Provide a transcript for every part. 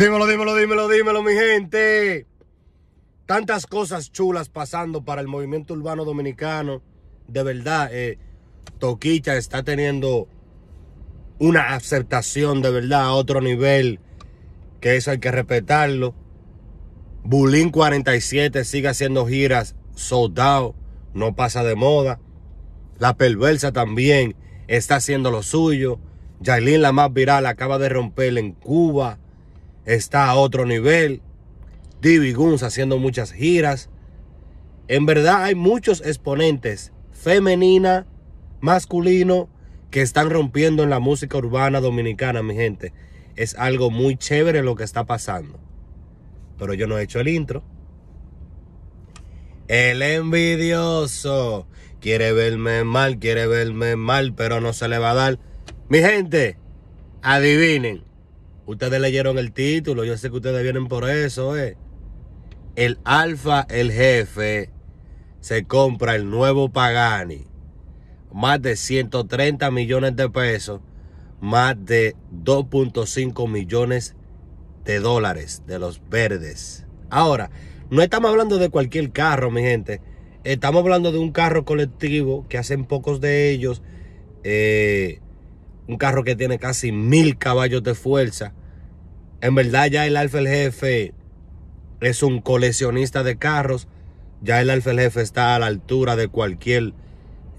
Dímelo, dímelo, dímelo, dímelo, mi gente. Tantas cosas chulas pasando para el movimiento urbano dominicano. De verdad, eh, Toquicha está teniendo una aceptación de verdad a otro nivel que eso hay que respetarlo. Bulín 47 sigue haciendo giras soldado, no pasa de moda. La perversa también está haciendo lo suyo. Yailin, la más viral, acaba de romper en Cuba está a otro nivel. Divi Guns haciendo muchas giras. En verdad hay muchos exponentes femenina, masculino, que están rompiendo en la música urbana dominicana, mi gente. Es algo muy chévere lo que está pasando. Pero yo no he hecho el intro. El envidioso quiere verme mal, quiere verme mal, pero no se le va a dar. Mi gente, adivinen. Ustedes leyeron el título, yo sé que ustedes vienen por eso, eh. El Alfa, el jefe, se compra el nuevo Pagani. Más de 130 millones de pesos, más de 2.5 millones de dólares de los verdes. Ahora, no estamos hablando de cualquier carro, mi gente. Estamos hablando de un carro colectivo que hacen pocos de ellos. Eh, un carro que tiene casi mil caballos de fuerza en verdad ya el alfa el jefe es un coleccionista de carros. Ya el alfa el jefe está a la altura de cualquier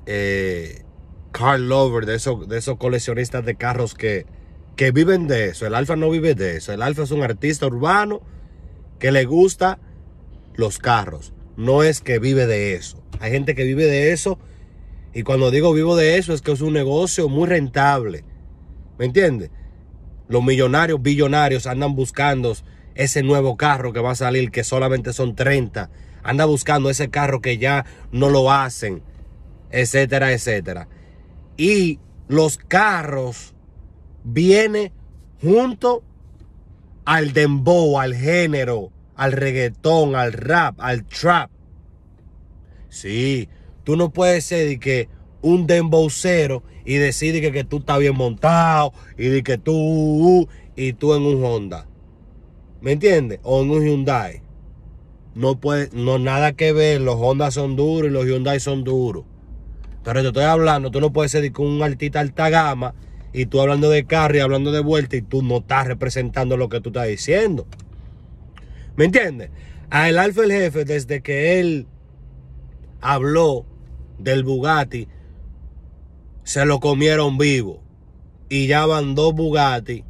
eh, car lover, de esos, coleccionistas de carros que, que viven de eso. El alfa no vive de eso. El alfa es un artista urbano que le gusta los carros. No es que vive de eso. Hay gente que vive de eso. Y cuando digo vivo de eso es que es un negocio muy rentable. ¿Me entiendes? Los millonarios, billonarios andan buscando ese nuevo carro que va a salir, que solamente son 30. Anda buscando ese carro que ya no lo hacen, etcétera, etcétera. Y los carros vienen junto al dembow, al género, al reggaetón, al rap, al trap. Sí, tú no puedes ser de que un dembocero y decide que, tú estás bien montado y de que tú uh, uh, y tú en un Honda. ¿Me entiendes? O en un Hyundai. No puede, no nada que ver. Los Honda son duros y los Hyundai son duros. Pero te estoy hablando, tú no puedes ser con un artista alta gama y tú hablando de carro y hablando de vuelta y tú no estás representando lo que tú estás diciendo. ¿Me entiendes? A el Alfa el jefe, desde que él habló del Bugatti, se lo comieron vivo. Y ya van dos Bugatti,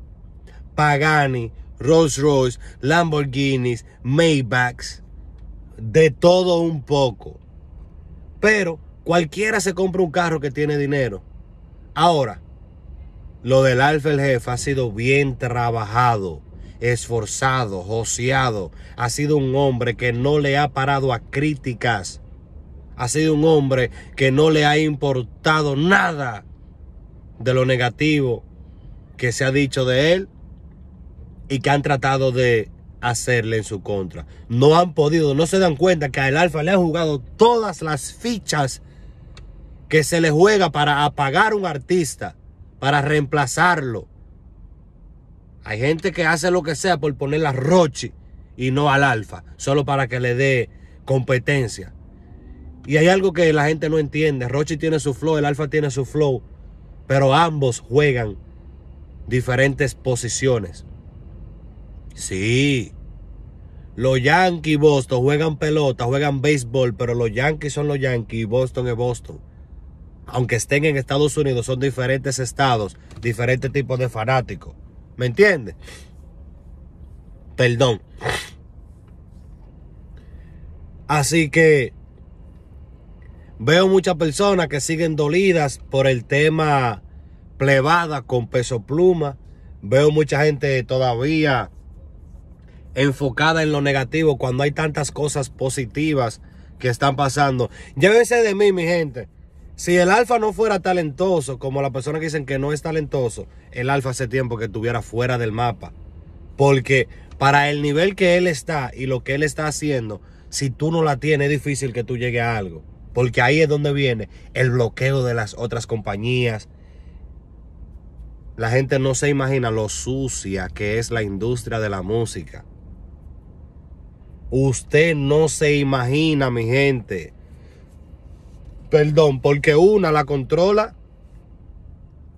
Pagani, Rolls Royce, Lamborghinis, Maybachs, de todo un poco. Pero cualquiera se compra un carro que tiene dinero. Ahora, lo del Alfa el Jefe ha sido bien trabajado, esforzado, joseado. Ha sido un hombre que no le ha parado a críticas ha sido un hombre que no le ha importado nada de lo negativo que se ha dicho de él y que han tratado de hacerle en su contra. No han podido, no se dan cuenta que al Alfa le han jugado todas las fichas que se le juega para apagar un artista, para reemplazarlo. Hay gente que hace lo que sea por poner a Rochi y no al Alfa, solo para que le dé competencia. Y hay algo que la gente no entiende. Rochi tiene su flow, el Alfa tiene su flow. Pero ambos juegan diferentes posiciones. Sí. Los Yankees y Boston juegan pelota, juegan béisbol, pero los Yankees son los Yankees y Boston es Boston. Aunque estén en Estados Unidos, son diferentes estados, diferentes tipos de fanáticos. ¿Me entiendes? Perdón. Así que Veo muchas personas que siguen dolidas por el tema plebada con peso pluma. Veo mucha gente todavía enfocada en lo negativo cuando hay tantas cosas positivas que están pasando. Llévese de mí, mi gente. Si el alfa no fuera talentoso, como las personas que dicen que no es talentoso, el alfa hace tiempo que estuviera fuera del mapa. Porque para el nivel que él está y lo que él está haciendo, si tú no la tienes, es difícil que tú llegues a algo. Porque ahí es donde viene el bloqueo de las otras compañías. La gente no se imagina lo sucia que es la industria de la música. Usted no se imagina, mi gente. Perdón, porque una la controla,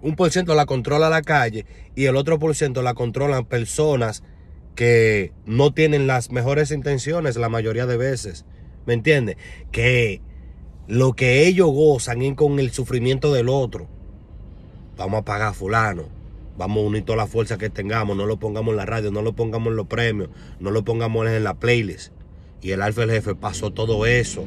un por ciento la controla la calle y el otro por ciento la controlan personas que no tienen las mejores intenciones la mayoría de veces. ¿Me entiende? Que lo que ellos gozan es con el sufrimiento del otro. Vamos a pagar fulano. Vamos a unir toda la fuerza que tengamos. No lo pongamos en la radio, no lo pongamos en los premios, no lo pongamos en la playlist. Y el Alfa el Jefe pasó todo eso.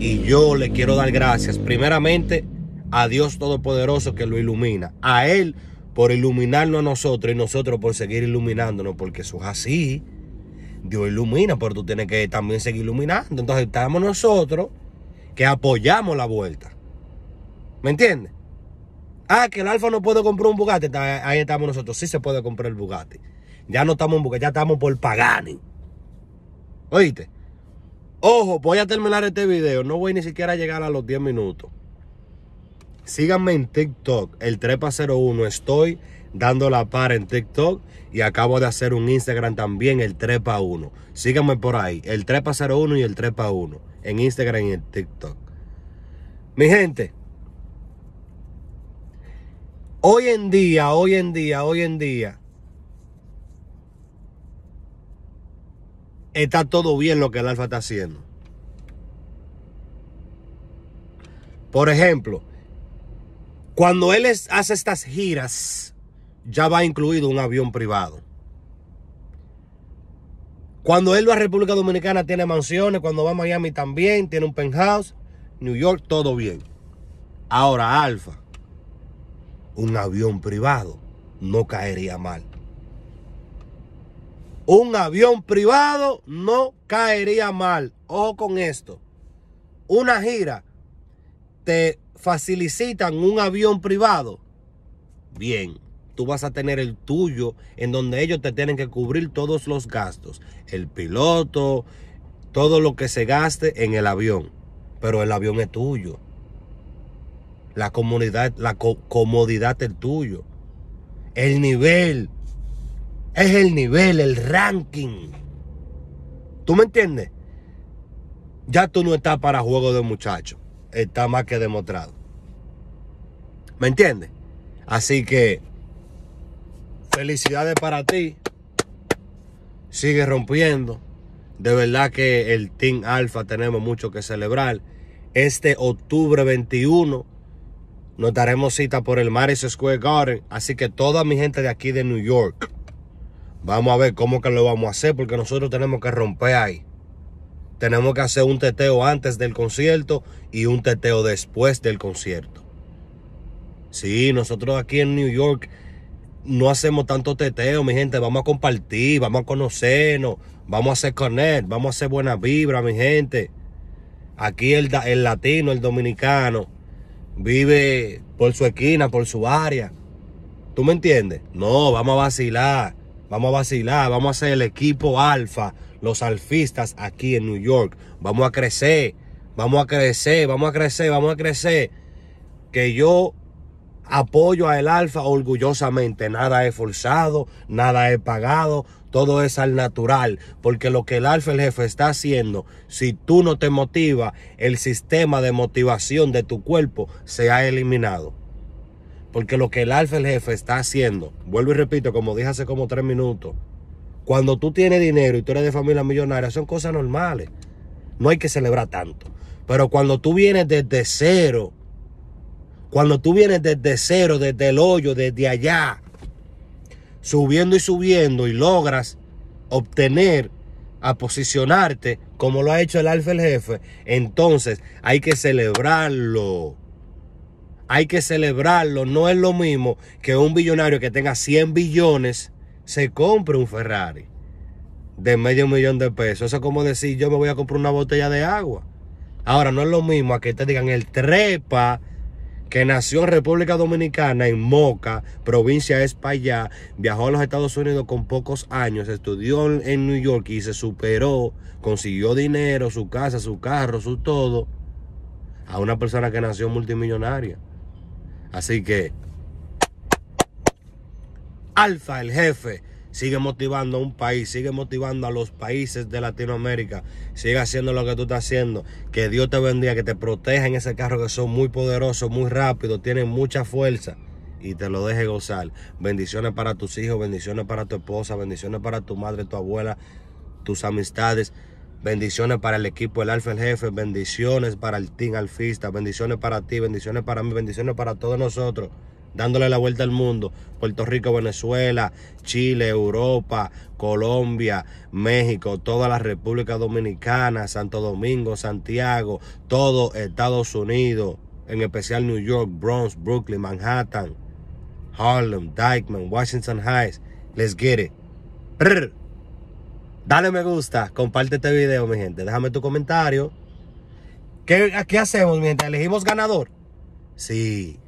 Y yo le quiero dar gracias, primeramente, a Dios Todopoderoso que lo ilumina. A Él por iluminarnos a nosotros y nosotros por seguir iluminándonos, porque eso es así. Dios ilumina, pero tú tienes que también seguir iluminando. Entonces estamos nosotros que apoyamos la vuelta. ¿Me entiendes? Ah, que el Alfa no puede comprar un Bugatti. Ahí estamos nosotros. Sí se puede comprar el Bugatti. Ya no estamos en Bugatti, ya estamos por Pagani. ¿Oíste? Ojo, voy a terminar este video. No voy ni siquiera a llegar a los 10 minutos. Síganme en TikTok, el Trepa01. Estoy dando la par en TikTok y acabo de hacer un Instagram también, el 3 Trepa1. Síganme por ahí, el Trepa01 y el 3 Trepa1 en Instagram y en TikTok. Mi gente, hoy en día, hoy en día, hoy en día, está todo bien lo que el alfa está haciendo. Por ejemplo, cuando él hace estas giras, ya va incluido un avión privado. Cuando él va a República Dominicana tiene mansiones, cuando va a Miami también, tiene un penthouse, New York todo bien. Ahora Alfa, un avión privado no caería mal. Un avión privado no caería mal. Ojo con esto. Una gira te facilitan un avión privado. Bien tú vas a tener el tuyo en donde ellos te tienen que cubrir todos los gastos, el piloto, todo lo que se gaste en el avión, pero el avión es tuyo. La comunidad, la comodidad es tuyo. El nivel es el nivel, el ranking. ¿Tú me entiendes? Ya tú no estás para juego de muchachos. Está más que demostrado. ¿Me entiendes? Así que Felicidades para ti. Sigue rompiendo. De verdad que el Team Alfa tenemos mucho que celebrar. Este octubre 21 nos daremos cita por el Maris Square Garden. Así que toda mi gente de aquí de New York, vamos a ver cómo que lo vamos a hacer porque nosotros tenemos que romper ahí. Tenemos que hacer un teteo antes del concierto y un teteo después del concierto. Sí, nosotros aquí en New York no hacemos tanto teteo, mi gente. Vamos a compartir, vamos a conocernos, vamos a hacer connect, vamos a hacer buena vibra, mi gente. Aquí el, el latino, el dominicano, vive por su esquina, por su área. ¿Tú me entiendes? No, vamos a vacilar, vamos a vacilar, vamos a hacer el equipo alfa, los alfistas aquí en New York. Vamos a crecer, vamos a crecer, vamos a crecer, vamos a crecer. Que yo Apoyo a El Alfa orgullosamente. Nada es forzado, nada es pagado, todo es al natural. Porque lo que el Alfa, el jefe, está haciendo, si tú no te motivas, el sistema de motivación de tu cuerpo se ha eliminado. Porque lo que el Alfa, el jefe, está haciendo, vuelvo y repito, como dije hace como tres minutos, cuando tú tienes dinero y tú eres de familia millonaria, son cosas normales. No hay que celebrar tanto. Pero cuando tú vienes desde cero, cuando tú vienes desde cero, desde el hoyo, desde allá, subiendo y subiendo y logras obtener a posicionarte como lo ha hecho el alfa el jefe, entonces hay que celebrarlo. Hay que celebrarlo. No es lo mismo que un billonario que tenga 100 billones se compre un Ferrari de medio millón de pesos. Eso es como decir yo me voy a comprar una botella de agua. Ahora no es lo mismo a que te digan el trepa que nació en República Dominicana, en Moca, provincia de España, viajó a los Estados Unidos con pocos años, estudió en New York y se superó, consiguió dinero, su casa, su carro, su todo, a una persona que nació multimillonaria. Así que, Alfa, el jefe, sigue motivando a un país, sigue motivando a los países de Latinoamérica, sigue haciendo lo que tú estás haciendo, que Dios te bendiga, que te proteja en ese carro que son muy poderosos, muy rápidos, tienen mucha fuerza y te lo deje gozar. Bendiciones para tus hijos, bendiciones para tu esposa, bendiciones para tu madre, tu abuela, tus amistades. Bendiciones para el equipo, el Alfa, el jefe. Bendiciones para el Team Alfista. Bendiciones para ti, bendiciones para mí, bendiciones para todos nosotros dándole la vuelta al mundo. Puerto Rico, Venezuela, Chile, Europa, Colombia, México, toda la República Dominicana, Santo Domingo, Santiago, todo Estados Unidos, en especial New York, Bronx, Brooklyn, Manhattan, Harlem, Dykeman, Washington Heights. Let's get it. Dale me gusta, comparte este video, mi gente. Déjame tu comentario. ¿Qué, qué hacemos, mi gente? ¿Elegimos ganador? Sí.